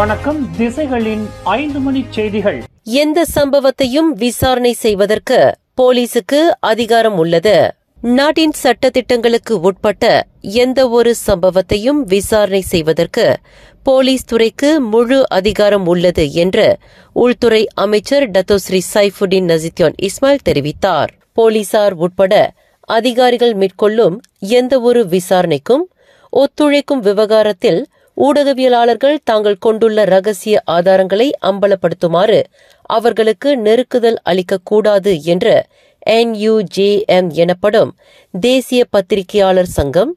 வணக்கம் திசைகளின் ஐந்து மணி செய்திகள் எந்த சம்பவத்தையும் விசாரணை செய்வதற்கு போலீசுக்கு அதிகாரம் உள்ளது நாட்டின் சட்ட திட்டங்களுக்கு உட்பட்ட எந்த ஒரு சம்பவத்தையும் விசாரணை செய்வதற்கு போலீஸ் துறைக்கு முழு அதிகாரம் உள்ளது என்று உள்துறை அமைச்சர் டத்தோஸ்ரீ சைஃபுடீன் நசித்யான் இஸ்மாயில் தெரிவித்தார் போலீசார் உட்பட அதிகாரிகள் மேற்கொள்ளும் எந்தவொரு விசாரணைக்கும் ஒத்துழைக்கும் விவகாரத்தில் ஊடகவியலாளர்கள் தாங்கள் கொண்டுள்ள ரகசிய ஆதாரங்களை அம்பலப்படுத்துமாறு அவர்களுக்கு நெருக்குதல் அளிக்கக்கூடாது என்று என்யூஜேஎம் எனப்படும் தேசிய பத்திரிகையாளர் சங்கம்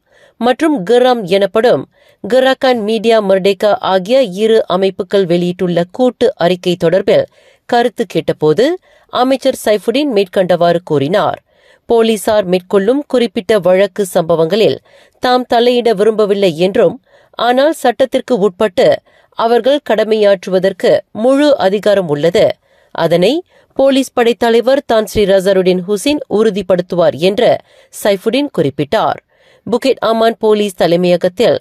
மற்றும் கிராம் எனப்படும் கிராகான் மீடியா மர்டேகா ஆகிய இரு அமைப்புகள் வெளியிட்டுள்ள கூட்டு அறிக்கை தொடர்பில் கருத்து கேட்டபோது அமைச்சர் சைஃபுடின் மேற்கண்டவாறு கூறினார் போலீசார் மேற்கொள்ளும் குறிப்பிட்ட வழக்கு சம்பவங்களில் தாம் தலையிட விரும்பவில்லை என்றும் ஆனால் சட்டத்திற்கு உட்பட்டு அவர்கள் கடமையாற்றுவதற்கு முழு அதிகாரம் உள்ளது அதனை போலீஸ் படைத்தலைவர் தான் ஸ்ரீ ரசருடின் ஹுசின் உறுதிப்படுத்துவார் என்று சைஃபுடின் குறிப்பிட்டார் புகேட் அமான் போலீஸ் தலைமையகத்தில்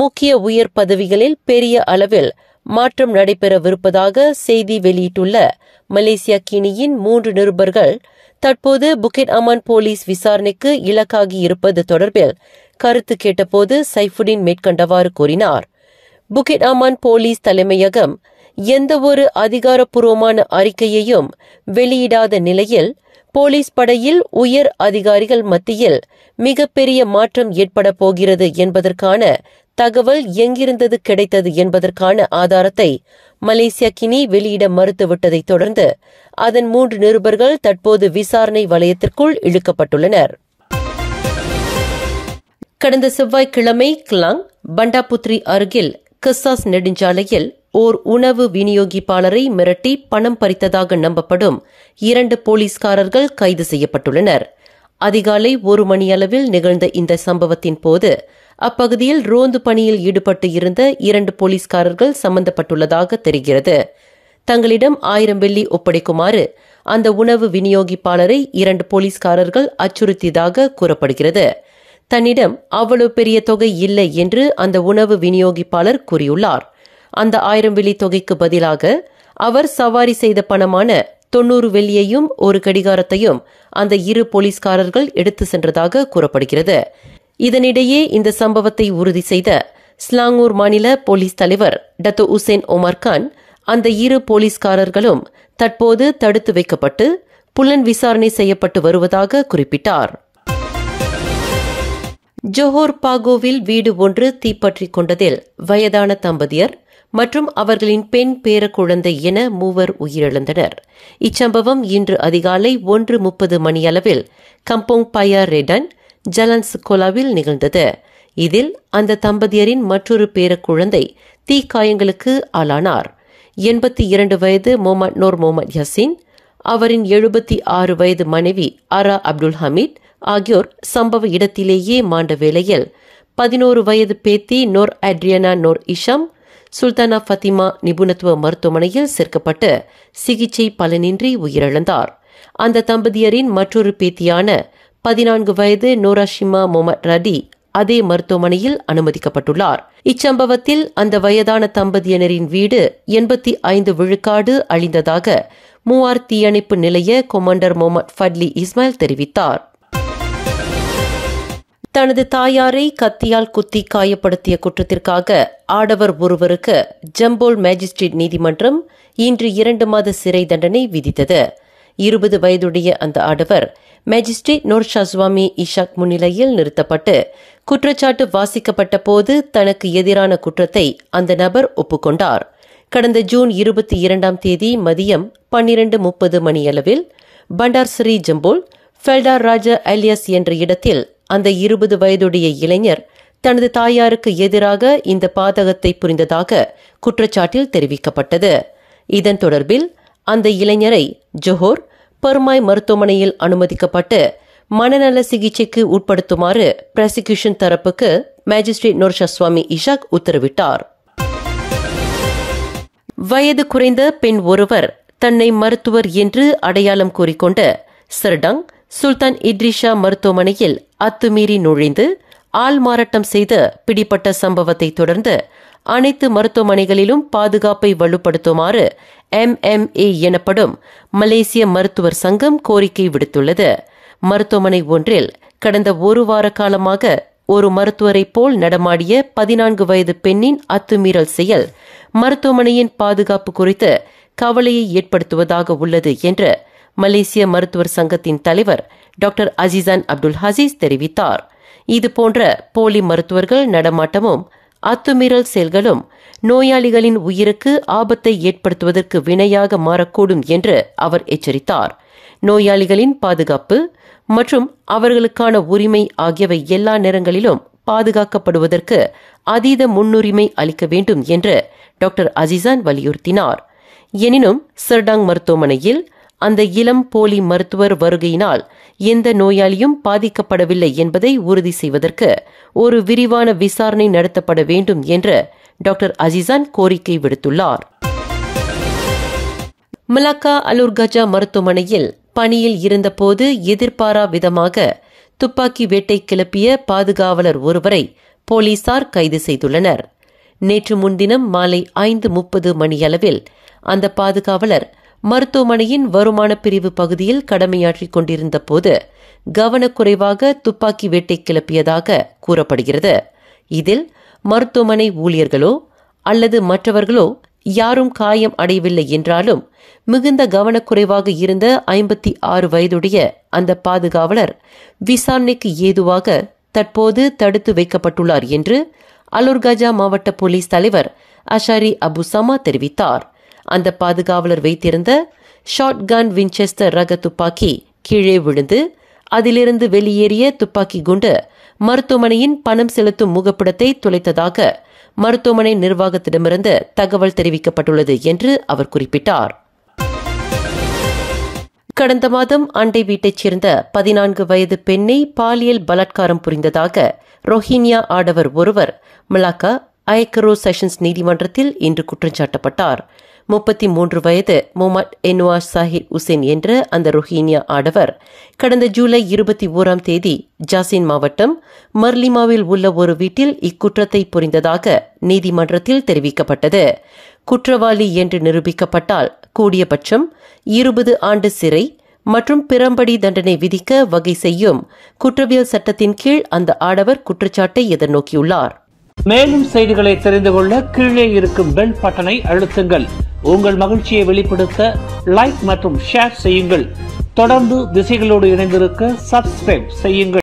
முக்கிய உயர் பதவிகளில் பெரிய அளவில் மாற்றம் நடைபெறவிருப்பதாக செய்தி வெளியிட்டுள்ள மலேசியா கிணியின் மூன்று நிருபர்கள் தற்போது புகேட் அமான் போலீஸ் விசாரணைக்கு இலக்காகி இருப்பது தொடர்பில் கருத்து கேட்டபோது சைஃபுடின் மேற்கண்டவாறு கூறினார் புக்கெட் அமான் போலீஸ் தலைமையகம் எந்தவொரு அதிகாரப்பூர்வமான அறிக்கையையும் வெளியிடாத நிலையில் போலீஸ் படையில் உயர் அதிகாரிகள் மத்தியில் மிகப்பெரிய மாற்றம் ஏற்பட போகிறது என்பதற்கான தகவல் எங்கிருந்தது கிடைத்தது என்பதற்கான ஆதாரத்தை மலேசியா கினி வெளியிட மறுத்துவிட்டதை தொடர்ந்து அதன் மூன்று நிருபர்கள் தற்போது விசாரணை வலயத்திற்குள் இழுக்கப்பட்டுள்ளனர் கடந்த செவ்வாய்க்கிழமை கிளாங் பண்டாபுத்ரி அருகில் கிஸ்ஸாஸ் நெடுஞ்சாலையில் ஓர் உணவு விநியோகிப்பாளரை மிரட்டி பணம் பறித்ததாக நம்பப்படும் இரண்டு போலீஸ்காரர்கள் கைது செய்யப்பட்டுள்ளனர் அதிகாலை ஒரு மணியளவில் நிகழ்ந்த இந்த சம்பவத்தின் போது அப்பகுதியில் ரோந்து பணியில் ஈடுபட்டு இருந்த இரண்டு போலீஸ்காரர்கள் சம்பந்தப்பட்டுள்ளதாக தெரிகிறது தங்களிடம் ஆயிரம் வெள்ளி ஒப்படைக்குமாறு அந்த உணவு விநியோகிப்பாளரை இரண்டு போலீஸ்காரர்கள் அச்சுறுத்தியதாக கூறப்படுகிறது தன்னிடம் அவ்வளவு பெரிய தொகை இல்லை என்று அந்த உணவு விநியோகிப்பாளர் கூறியுள்ளார் அந்த ஆயிரம் வெள்ளி தொகைக்கு பதிலாக அவர் சவாரி செய்த பணமான தொன்னூறு வெள்ளியையும் ஒரு கடிகாரத்தையும் அந்த இரு போலீஸ்காரர்கள் எடுத்து சென்றதாக கூறப்படுகிறது இதனிடையே இந்த சம்பவத்தை உறுதி செய்த ஸ்லாங்கூர் மாநில போலீஸ் தலைவர் டத்து உசேன் ஒமர்கான் கான் அந்த இரு போலீஸ்காரர்களும் தற்போது தடுத்து வைக்கப்பட்டு புலன் விசாரணை செய்யப்பட்டு வருவதாக குறிப்பிட்டார் ஜோஹோர் பாகோவில் வீடு ஒன்று தீப்பற்றிக் கொண்டதில் வயதான தம்பதியர் மற்றும் அவர்களின் பெண் பேரக்குழந்தை என மூவர் உயிரிழந்தனர் இச்சம்பவம் இன்று அதிகாலை ஒன்று முப்பது மணியளவில் கம்போங் பயா ரெடன் ஜலன்ஸ் கொலாவில் நிகழ்ந்தது இதில் அந்த தம்பதியரின் மற்றொரு பேரக்குழந்தை தீக்காயங்களுக்கு ஆளானார் எண்பத்தி இரண்டு வயது மொமட் நூர் மொமட் யசீன் அவரின் எழுபத்தி ஆறு வயது மனைவி அரா அப்துல் ஹமீத் ஆகியோர் சம்பவ இடத்திலேயே மாண்ட வேளையில் பதினோரு வயது பேத்தி நோர் அட்ரியனா நோர் இஷம் சுல்தானா ஃபத்திமா நிபுணத்துவ மருத்துவமனையில் சேர்க்கப்பட்டு சிகிச்சை பலனின்றி உயிரிழந்தார் அந்த தம்பதியரின் மற்றொரு பேத்தியான பதினான்கு வயது நோராஷிமா மொமட் ரடி அதே மருத்துவமனையில் அனுமதிக்கப்பட்டுள்ளார் இச்சம்பவத்தில் அந்த வயதான தம்பதியினரின் வீடு எண்பத்தி ஐந்து விழுக்காடு அழிந்ததாக மூவார் தீயணைப்பு நிலைய கொமாண்டர் முகமது ஃபட்லி இஸ்மாயில் தெரிவித்தார் தனது தாயாரை கத்தியால் குத்தி காயப்படுத்திய குற்றத்திற்காக ஆடவர் ஒருவருக்கு ஜம்போல் மேஜிஸ்ட்ரேட் நீதிமன்றம் இன்று இரண்டு மாத சிறை தண்டனை விதித்தது இருபது வயதுடைய அந்த ஆடவர் மேஜிஸ்ட்ரேட் நோர்ஷாஸ்வாமி சுவாமி இஷாக் முன்னிலையில் நிறுத்தப்பட்டு குற்றச்சாட்டு வாசிக்கப்பட்ட போது தனக்கு எதிரான குற்றத்தை அந்த நபர் ஒப்புக்கொண்டார் கடந்த ஜூன் இருபத்தி இரண்டாம் தேதி மதியம் பன்னிரண்டு முப்பது மணியளவில் பண்டார் ஸ்ரீ ஜம்போல் ஃபெல்டார் ராஜா அலியஸ் என்ற இடத்தில் அந்த இருபது வயதுடைய இளைஞர் தனது தாயாருக்கு எதிராக இந்த பாதகத்தை புரிந்ததாக குற்றச்சாட்டில் தெரிவிக்கப்பட்டது இதன் தொடர்பில் அந்த இளைஞரை ஜொஹோர் பெருமாய் மருத்துவமனையில் அனுமதிக்கப்பட்டு மனநல சிகிச்சைக்கு உட்படுத்துமாறு பிரசிகியூஷன் தரப்புக்கு மேஜிஸ்ட்ரேட் நோர்ஷா சுவாமி இஷாக் உத்தரவிட்டார் வயது குறைந்த பெண் ஒருவர் தன்னை மருத்துவர் என்று அடையாளம் கூறிக்கொண்ட சர்டங் சுல்தான் இட்ரிஷா மருத்துவமனையில் அத்துமீறி நுழைந்து ஆள் மாறாட்டம் செய்து பிடிப்பட்ட சம்பவத்தை தொடர்ந்து அனைத்து மருத்துவமனைகளிலும் பாதுகாப்பை வலுப்படுத்துமாறு எம் ஏ எனப்படும் மலேசிய மருத்துவர் சங்கம் கோரிக்கை விடுத்துள்ளது மருத்துவமனை ஒன்றில் கடந்த ஒரு வார காலமாக ஒரு மருத்துவரை போல் நடமாடிய பதினான்கு வயது பெண்ணின் அத்துமீறல் செயல் மருத்துவமனையின் பாதுகாப்பு குறித்து கவலையை ஏற்படுத்துவதாக உள்ளது என்று மலேசிய மருத்துவர் சங்கத்தின் தலைவர் டாக்டர் அசிசான் அப்துல் ஹசீஸ் தெரிவித்தார் இதுபோன்ற போலி மருத்துவர்கள் நடமாட்டமும் அத்துமீறல் செயல்களும் நோயாளிகளின் உயிருக்கு ஆபத்தை ஏற்படுத்துவதற்கு வினையாக மாறக்கூடும் என்று அவர் எச்சரித்தார் நோயாளிகளின் பாதுகாப்பு மற்றும் அவர்களுக்கான உரிமை ஆகியவை எல்லா நேரங்களிலும் பாதுகாக்கப்படுவதற்கு அதீத முன்னுரிமை அளிக்க வேண்டும் என்று டாக்டர் அசிசான் வலியுறுத்தினார் எனினும் சர்டாங் மருத்துவமனையில் அந்த இளம் போலி மருத்துவர் வருகையினால் எந்த நோயாளியும் பாதிக்கப்படவில்லை என்பதை உறுதி செய்வதற்கு ஒரு விரிவான விசாரணை நடத்தப்பட வேண்டும் என்று டாக்டர் அஜிசான் கோரிக்கை விடுத்துள்ளார் மலாக்கா அலுர்கஜா மருத்துவமனையில் பணியில் இருந்தபோது எதிர்பாரா விதமாக துப்பாக்கி வேட்டை கிளப்பிய பாதுகாவலர் ஒருவரை போலீசார் கைது செய்துள்ளனர் நேற்று முன்தினம் மாலை ஐந்து முப்பது மணியளவில் அந்த பாதுகாவலர் மருத்துவமனையின் வருமான பிரிவு பகுதியில் கடமையாற்றிக் கொண்டிருந்த போது கவனக்குறைவாக துப்பாக்கி வேட்டை கிளப்பியதாக கூறப்படுகிறது இதில் மருத்துவமனை ஊழியர்களோ அல்லது மற்றவர்களோ யாரும் காயம் அடையவில்லை என்றாலும் மிகுந்த கவனக்குறைவாக இருந்த ஐம்பத்தி ஆறு வயதுடைய அந்த பாதுகாவலர் விசாரணைக்கு ஏதுவாக தற்போது தடுத்து வைக்கப்பட்டுள்ளார் என்று அலுர்கஜா மாவட்ட போலீஸ் தலைவர் அஷாரி அபுசாமா தெரிவித்தார் அந்த பாதுகாவலர் வைத்திருந்த ஷார்ட் கன் வின்செஸ்டர் ரக துப்பாக்கி கீழே விழுந்து அதிலிருந்து வெளியேறிய துப்பாக்கி குண்டு மருத்துவமனையின் பணம் செலுத்தும் முகப்பிடத்தை துளைத்ததாக மருத்துவமனை நிர்வாகத்திடமிருந்து தகவல் தெரிவிக்கப்பட்டுள்ளது என்று அவர் குறிப்பிட்டார் கடந்த மாதம் அண்டை வீட்டைச் சேர்ந்த பதினான்கு வயது பெண்ணை பாலியல் பலாத்காரம் புரிந்ததாக ரோஹிங்யா ஆடவர் ஒருவர் மிலாக்கா ஐக்கரோ செஷன்ஸ் நீதிமன்றத்தில் இன்று குற்றஞ்சாட்டப்பட்டார் முப்பத்தி மூன்று வயது முமட் என்வாஸ் சாஹிப் உசேன் என்ற அந்த ரோஹினியா ஆடவர் கடந்த ஜூலை இருபத்தி ஓராம் தேதி ஜாசின் மாவட்டம் மர்லிமாவில் உள்ள ஒரு வீட்டில் இக்குற்றத்தை புரிந்ததாக நீதிமன்றத்தில் தெரிவிக்கப்பட்டது குற்றவாளி என்று நிரூபிக்கப்பட்டால் கூடியபட்சம் இருபது ஆண்டு சிறை மற்றும் பிறம்படி தண்டனை விதிக்க வகை செய்யும் குற்றவியல் சட்டத்தின் கீழ் அந்த ஆடவர் குற்றச்சாட்டை எதிர்நோக்கியுள்ளார் மேலும் செய்திகளை தெரிந்து கொள்ள கீழே இருக்கும் பெல் பட்டனை அழுத்துங்கள் உங்கள் மகிழ்ச்சியை வெளிப்படுத்த லைக் மற்றும் ஷேர் செய்யுங்கள் தொடர்ந்து திசைகளோடு இணைந்திருக்க சப்ஸ்கிரைப் செய்யுங்கள்